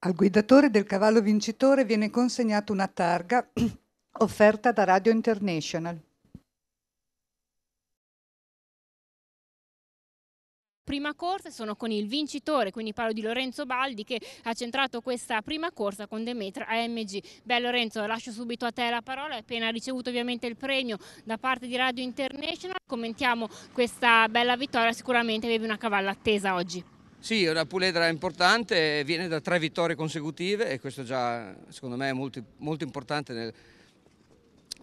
Al guidatore del cavallo vincitore viene consegnata una targa offerta da Radio International. prima corsa, sono con il vincitore, quindi parlo di Lorenzo Baldi che ha centrato questa prima corsa con Demetra AMG. Beh Lorenzo, lascio subito a te la parola, hai appena ricevuto ovviamente il premio da parte di Radio International, commentiamo questa bella vittoria, sicuramente avevi una cavalla attesa oggi. Sì, è una puledra importante, viene da tre vittorie consecutive e questo già secondo me è molto, molto importante nel,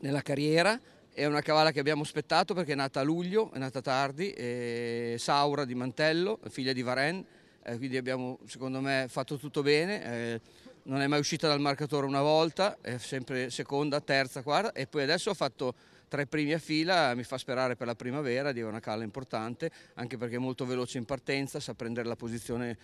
nella carriera. È una cavalla che abbiamo aspettato perché è nata a luglio, è nata tardi, è Saura di Mantello, figlia di Varen, eh, quindi abbiamo secondo me fatto tutto bene. Eh, non è mai uscita dal marcatore una volta, è sempre seconda, terza, quarta e poi adesso ha fatto tre primi a fila, mi fa sperare per la primavera di avere una calla importante, anche perché è molto veloce in partenza, sa prendere la posizione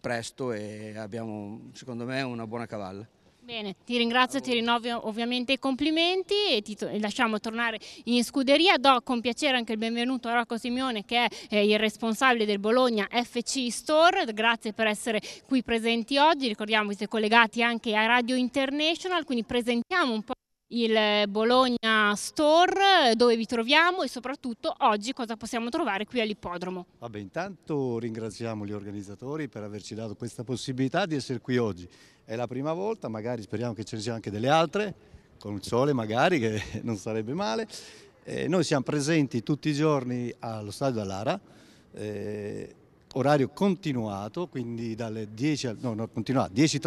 presto e abbiamo secondo me una buona cavalla. Bene, ti ringrazio, ti rinnovo ovviamente i complimenti e ti lasciamo tornare in scuderia. Do con piacere anche il benvenuto a Rocco Simeone che è eh, il responsabile del Bologna FC Store. Grazie per essere qui presenti oggi. Ricordiamo che siete collegati anche a Radio International, quindi presentiamo un po' il Bologna Store, dove vi troviamo e soprattutto oggi cosa possiamo trovare qui all'ippodromo. Vabbè, intanto ringraziamo gli organizzatori per averci dato questa possibilità di essere qui oggi. È la prima volta, magari speriamo che ce ne siano anche delle altre, con il sole magari, che non sarebbe male. Eh, noi siamo presenti tutti i giorni allo stadio dell'Ara, eh, orario continuato, quindi dalle 10.13 no, no, 10, e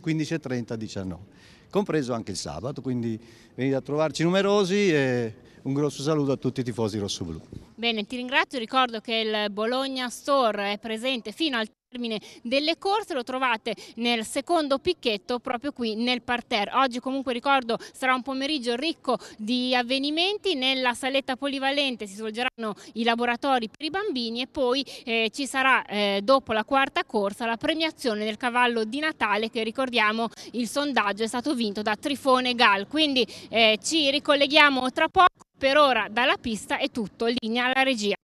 15.30 19 compreso anche il sabato, quindi venite a trovarci numerosi e un grosso saluto a tutti i tifosi rossoblù. Bene, ti ringrazio, ricordo che il Bologna Store è presente fino al termine delle corse, lo trovate nel secondo picchetto proprio qui nel parterre. Oggi comunque ricordo sarà un pomeriggio ricco di avvenimenti, nella saletta polivalente si svolgeranno i laboratori per i bambini e poi eh, ci sarà eh, dopo la quarta corsa la premiazione del cavallo di Natale che ricordiamo il sondaggio è stato vinto da Trifone Gal, quindi eh, ci ricolleghiamo tra poco, per ora dalla pista è tutto, linea alla regia.